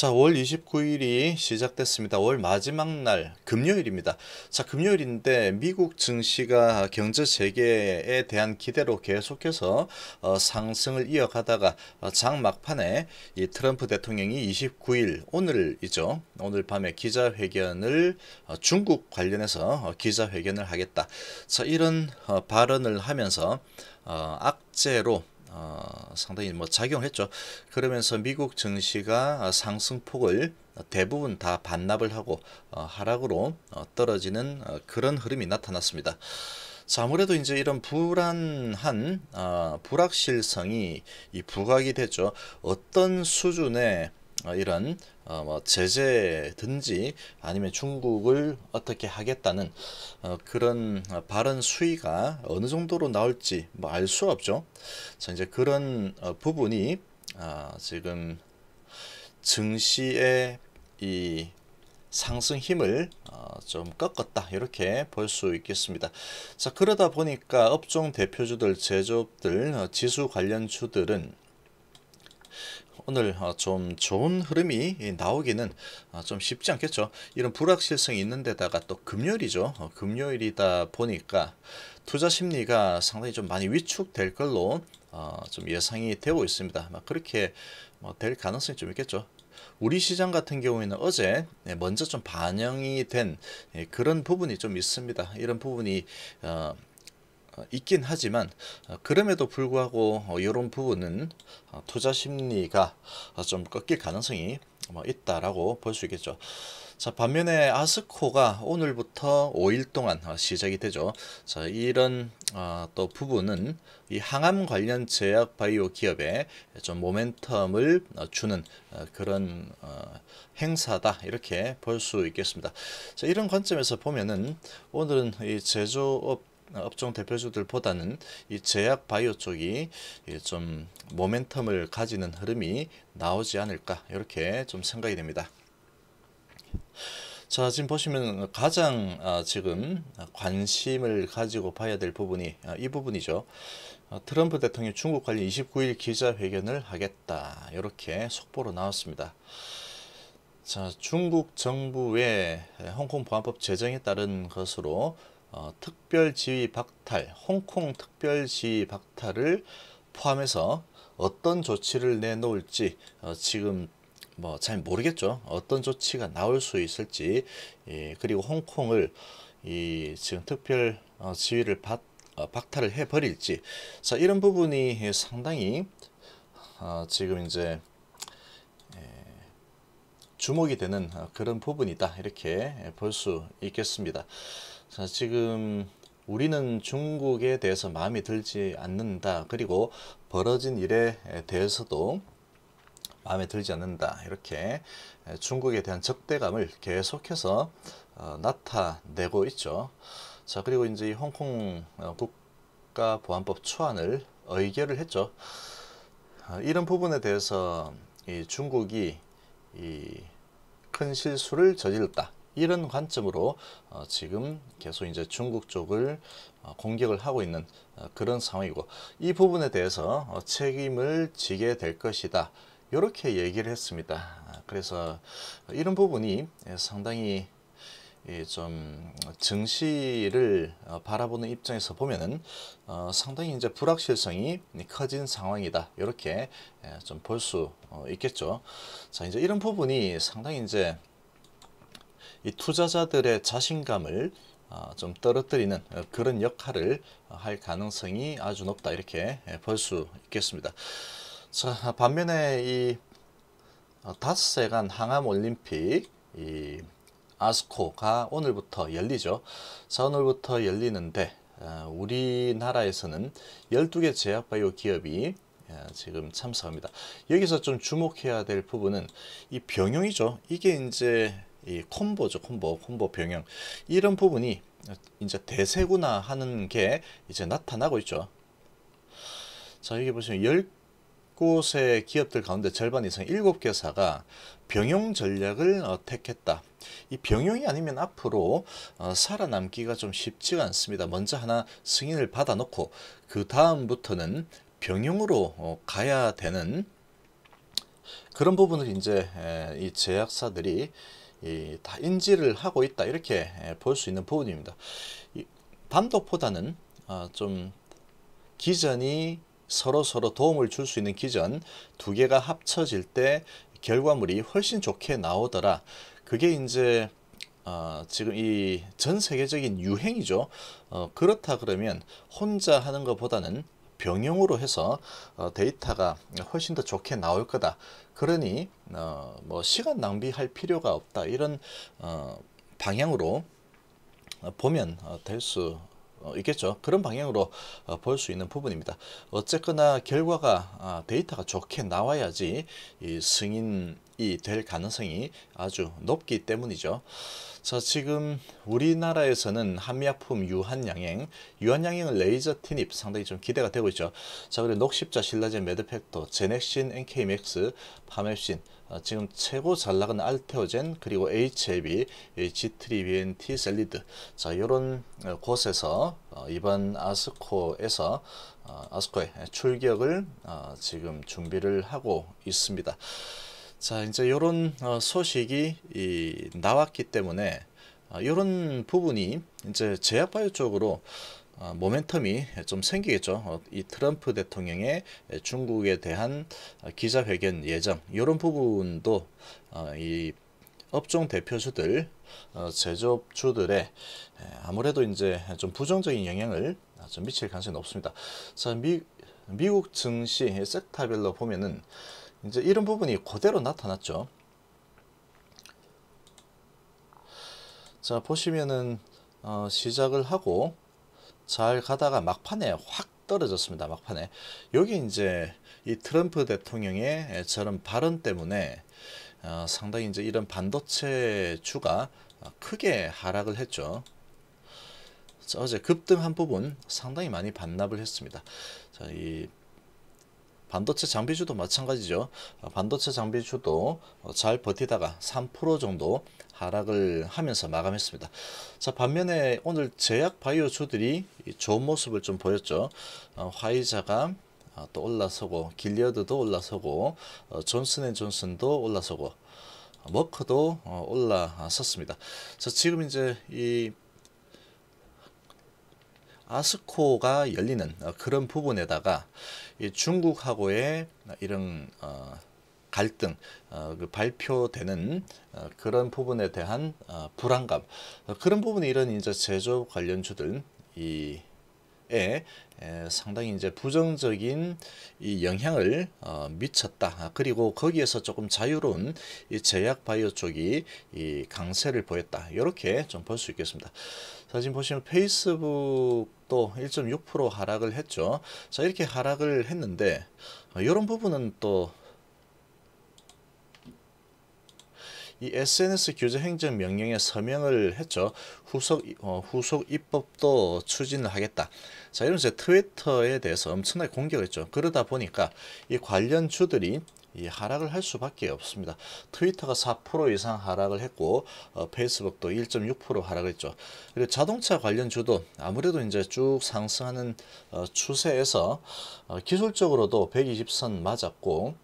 자, 월 29일이 시작됐습니다. 월 마지막 날, 금요일입니다. 자, 금요일인데 미국 증시가 경제 재개에 대한 기대로 계속해서 어, 상승을 이어가다가 어, 장 막판에 이 트럼프 대통령이 29일 오늘이죠. 오늘 밤에 기자회견을 어, 중국 관련해서 어, 기자회견을 하겠다. 자, 이런 어, 발언을 하면서 어, 악재로 어, 상당히 뭐 작용을 했죠. 그러면서 미국 증시가 상승폭을 대부분 다 반납을 하고 어, 하락으로 어, 떨어지는 어, 그런 흐름이 나타났습니다. 자, 아무래도 이제 이런 불안한 어, 불확실성이 이 부각이 되죠. 어떤 수준의 어, 이런 어, 뭐 제재든지 아니면 중국을 어떻게 하겠다는 어, 그런 발언 수위가 어느 정도로 나올지 뭐 알수 없죠. 자 이제 그런 부분이 아, 지금 증시의 이 상승 힘을 좀 꺾었다 이렇게 볼 수 있겠습니다. 자 그러다 보니까 업종 대표주들 제조업들 지수 관련주들은 오늘 어, 좀 좋은 흐름이 나오기는 어, 좀 쉽지 않겠죠. 이런 불확실성이 있는데다가 또 금요일이죠. 어, 금요일이다 보니까 투자 심리가 상당히 좀 많이 위축될 걸로 좀 예상이 되고 있습니다. 그렇게 뭐, 될 가능성이 좀 있겠죠. 우리 시장 같은 경우에는 어제 네, 먼저 좀 반영이 된 네, 그런 부분이 좀 있습니다. 이런 부분이 어, 있긴 하지만 어, 그럼에도 불구하고 이런 어, 부분은 투자 심리가 좀 꺾일 가능성이 뭐, 있다라고 볼 수 있겠죠. 자 반면에 아스코가 오늘부터 5일 동안 시작이 되죠. 자 이런 또 부분은 이 항암 관련 제약 바이오 기업에 좀 모멘텀을 주는 그런 행사다 이렇게 볼 수 있겠습니다. 자 이런 관점에서 보면은 오늘은 이 제조업 업종 대표주들보다는 이 제약 바이오 쪽이 좀 모멘텀을 가지는 흐름이 나오지 않을까 이렇게 좀 생각이 됩니다. 자 지금 보시면 가장 아, 지금 관심을 가지고 봐야 될 부분이 아, 이 부분이죠. 어, 트럼프 대통령 중국 관련 29일 기자회견을 하겠다 이렇게 속보로 나왔습니다. 자 중국 정부의 홍콩 보안법 제정에 따른 것으로 어, 특별지위 박탈, 홍콩 특별지위 박탈을 포함해서 어떤 조치를 내놓을지 어, 지금 뭐 잘 모르겠죠. 어떤 조치가 나올 수 있을지 예, 그리고 홍콩을 이 지금 특별 어, 지위를 받, 어, 박탈을 해버릴지 자 이런 부분이 상당히 어, 지금 이제 예, 주목이 되는 어, 그런 부분이다 이렇게 볼 수 있겠습니다. 자 지금 우리는 중국에 대해서 마음이 들지 않는다. 그리고 벌어진 일에 대해서도 마음에 들지 않는다. 이렇게 중국에 대한 적대감을 계속해서 어, 나타내고 있죠. 자 그리고 이제 홍콩 어, 국가보안법 초안을 의결을 했죠. 어, 이런 부분에 대해서 이 중국이 이큰 실수를 저질렀다. 이런 관점으로 어, 지금 계속 이제 중국 쪽을 어, 공격을 하고 있는 어, 그런 상황이고 이 부분에 대해서 책임을 지게 될 것이다. 이렇게 얘기를 했습니다. 아, 그래서 이런 부분이 예, 상당히 예, 좀 증시를 바라보는 입장에서 보면은 상당히 이제 불확실성이 커진 상황이다 이렇게 예, 좀볼 수 있겠죠. 자 이제 이런 부분이 상당히 이제 이 투자자들의 자신감을 어, 좀 떨어뜨리는 어, 그런 역할을 할 가능성이 아주 높다 이렇게 예, 볼수 있겠습니다. 자 반면에 이 어, 닷새간 항암올림픽 이 아스코가 오늘부터 열리죠. 자 오늘부터 열리는데 우리나라에서는 12개 제약바이오 기업이 지금 참석합니다. 여기서 좀 주목해야 될 부분은 이 병용이죠. 이게 이제 이 콤보죠 콤보 콤보 병영 이런 부분이 이제 대세구나 하는 게 이제 나타나고 있죠 자 여기 보시면 10곳의 기업들 가운데 절반 이상 7개사가 병용 전략을 택했다 이 병용이 아니면 앞으로 어, 살아남기가 좀 쉽지가 않습니다 먼저 하나 승인을 받아 놓고 그 다음부터는 병용으로 어, 가야 되는 그런 부분을 이제 에, 이 제약사들이 다 인지를 하고 있다 이렇게 예, 볼수 있는 부분입니다. 단독보다는 어, 좀 기전이 서로 서로 도움을 줄 수 있는 기전 두 개가 합쳐질 때 결과물이 훨씬 좋게 나오더라. 그게 이제 어, 지금 이 전 세계적인 유행이죠. 어, 그렇다 그러면 혼자 하는 것보다는 병용으로 해서 어, 데이터가 훨씬 더 좋게 나올 거다. 그러니 어, 뭐 시간 낭비할 필요가 없다. 이런 어, 방향으로 어, 보면 어, 될수 어, 있겠죠. 그런 방향으로 어, 볼수 있는 부분입니다. 어쨌거나 결과가 아, 데이터가 좋게 나와야지 승인이 될 가능성이 아주 높기 때문이죠. 자 지금 우리나라에서는 한미약품 유한양행, 유한양행은 레이저 티닙 상당히 좀 기대가 되고 있죠. 자 그리고 녹십자 신라젠 메드팩토, 제넥신, NK맥스, 파맵신 어, 지금 최고 잘 나가는 알테오젠 그리고 HAB, G3BNT 셀리드 자 이런 어, 곳에서 어, 이번 아스코에서 아스코에 출격을 지금 준비를 하고 있습니다. 자 이제 이런 소식이 나왔기 때문에 이런 부분이 이제 제약바이오 쪽으로 어, 모멘텀이 좀 생기겠죠. 어, 이 트럼프 대통령의 중국에 대한 기자회견 예정 이런 부분도 어, 이 업종 대표주들 제조업주들의 아무래도 이제 좀 부정적인 영향을 아, 좀 미칠 가능성이 높습니다. 자, 미, 미국 증시 섹터별로 보면은 이제 이런 부분이 그대로 나타났죠. 자 보시면은 어, 시작을 하고 잘 가다가 막판에 확 떨어졌습니다. 막판에 여기 이제 이 트럼프 대통령의 저런 발언 때문에 어, 상당히 이제 이런 반도체 주가 어, 크게 하락을 했죠. 자, 어제 급등한 부분 상당히 많이 반납을 했습니다. 자, 이 반도체 장비주도 마찬가지죠. 어, 반도체 장비주도 어, 잘 버티다가 3% 정도 하락을 하면서 마감했습니다. 자 반면에 오늘 제약 바이오주들이 좋은 모습을 좀 보였죠. 어, 화이자가 또 올라서고 길리어드도 올라서고 존슨앤존슨도 올라서고 머크도 올라섰습니다. 자 지금 이제 이 아스코가 열리는 어, 그런 부분에다가 중국하고의 이런 어, 갈등, 어, 그 발표되는 그런 부분에 대한 불안감 그런 부분이 이런 이제 제조 관련주들 이에 에 상당히 이제 부정적인 이 영향을 어, 미쳤다. 아, 그리고 거기에서 조금 자유로운 이 제약 바이오 쪽이 이 강세를 보였다. 이렇게 좀 볼 수 있겠습니다. 사진 보시면 페이스북도 1.6% 하락을 했죠. 자 이렇게 하락을 했는데 이런 어, 부분은 또 이 SNS 규제 행정 명령에 서명을 했죠. 후속 어, 후속 입법도 추진을 하겠다. 자 이러면서 트위터에 대해서 엄청나게 공격을 했죠. 그러다 보니까 이 관련 주들이 이 하락을 할 수밖에 없습니다. 트위터가 4% 이상 하락을 했고 어, 페이스북도 1.6% 하락했죠. 그리고 자동차 관련 주도 아무래도 이제 쭉 상승하는 어, 추세에서 어, 기술적으로도 120선 맞았고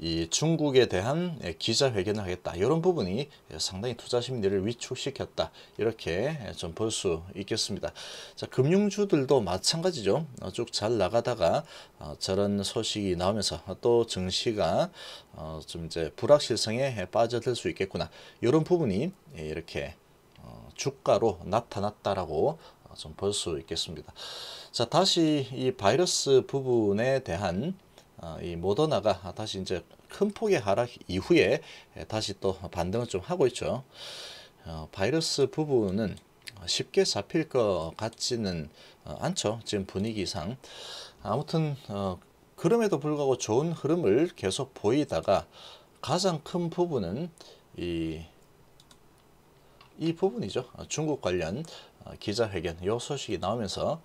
이 중국에 대한 예, 기자회견을 하겠다. 이런 부분이 상당히 투자 심리를 위축시켰다. 이렇게 예, 좀볼 수 있겠습니다. 자, 금융주들도 마찬가지죠. 어, 쭉잘 나가다가 어, 저런 소식이 나오면서 또 증시가 어, 좀 이제 불확실성에 빠져들 수 있겠구나. 이런 부분이 예, 이렇게 주가로 나타났다라고 좀 볼 수 있겠습니다. 자, 다시 이 바이러스 부분에 대한 아, 이 모더나가 다시 이제 큰 폭의 하락 이후에 다시 또 반등을 좀 하고 있죠. 어, 바이러스 부분은 쉽게 잡힐 것 같지는 어, 않죠. 지금 분위기상. 아무튼 어, 그럼에도 불구하고 좋은 흐름을 계속 보이다가 가장 큰 부분은 이, 이 부분이죠. 중국 관련 기자회견 요 소식이 나오면서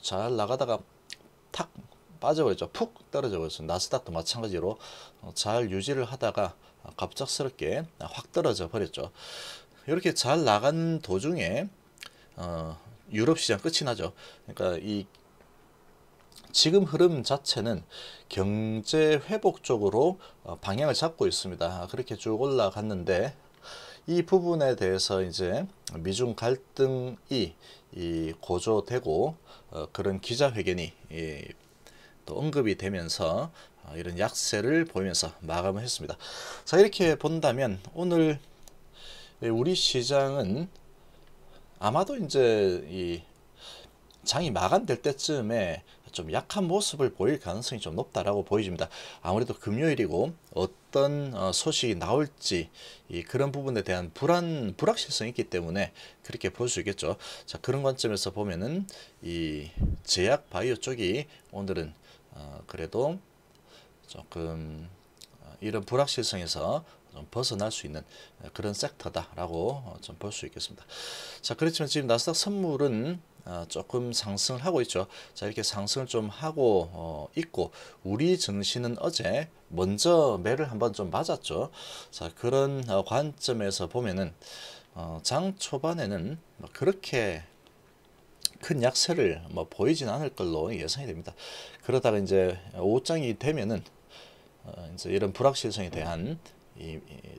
잘 나가다가 탁 빠져버렸죠. 푹 떨어져 버렸어. 나스닥도 마찬가지로 어, 잘 유지를 하다가 갑작스럽게 확 떨어져 버렸죠. 이렇게 잘 나간 도중에 어, 유럽 시장 끝이 나죠. 그러니까 이 지금 흐름 자체는 경제 회복 쪽으로 어, 방향을 잡고 있습니다. 그렇게 쭉 올라갔는데 이 부분에 대해서 이제 미중 갈등이 고조되고 어, 그런 기자회견이 또 언급이 되면서 어, 이런 약세를 보이면서 마감을 했습니다. 자 이렇게 본다면 오늘 우리 시장은 아마도 이제 이 장이 마감될 때쯤에 좀 약한 모습을 보일 가능성이 좀 높다라고 보여집니다. 아무래도 금요일이고 어떤 어, 소식이 나올지 그런 부분에 대한 불안 불확실성이 있기 때문에 그렇게 볼 수 있겠죠. 자 그런 관점에서 보면은 이 제약 바이오 쪽이 오늘은 어, 그래도 조금 어, 이런 불확실성에서 좀 벗어날 수 있는 그런 섹터다라고 어, 좀볼 수 있겠습니다. 자 그렇지만 지금 나스닥 선물은 조금 상승을 하고 있죠. 자 이렇게 상승을 좀 하고 있고 우리 증시는 어제 먼저 매를 한번 좀 맞았죠. 자 그런 관점에서 보면은 장 초반에는 뭐 그렇게 큰 약세를 뭐 보이진 않을 걸로 예상이 됩니다. 그러다가 이제 5장이 되면은 어 이제 이런 불확실성에 대한 이,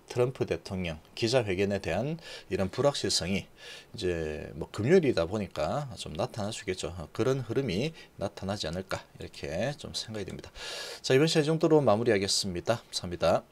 트럼프 대통령 기자회견에 대한 이런 불확실성이 이제 뭐 금요일이다 보니까 좀 나타날 수 있겠죠. 어, 그런 흐름이 나타나지 않을까 이렇게 좀 생각이 됩니다. 자 이번 시간 정도로 마무리하겠습니다. 감사합니다.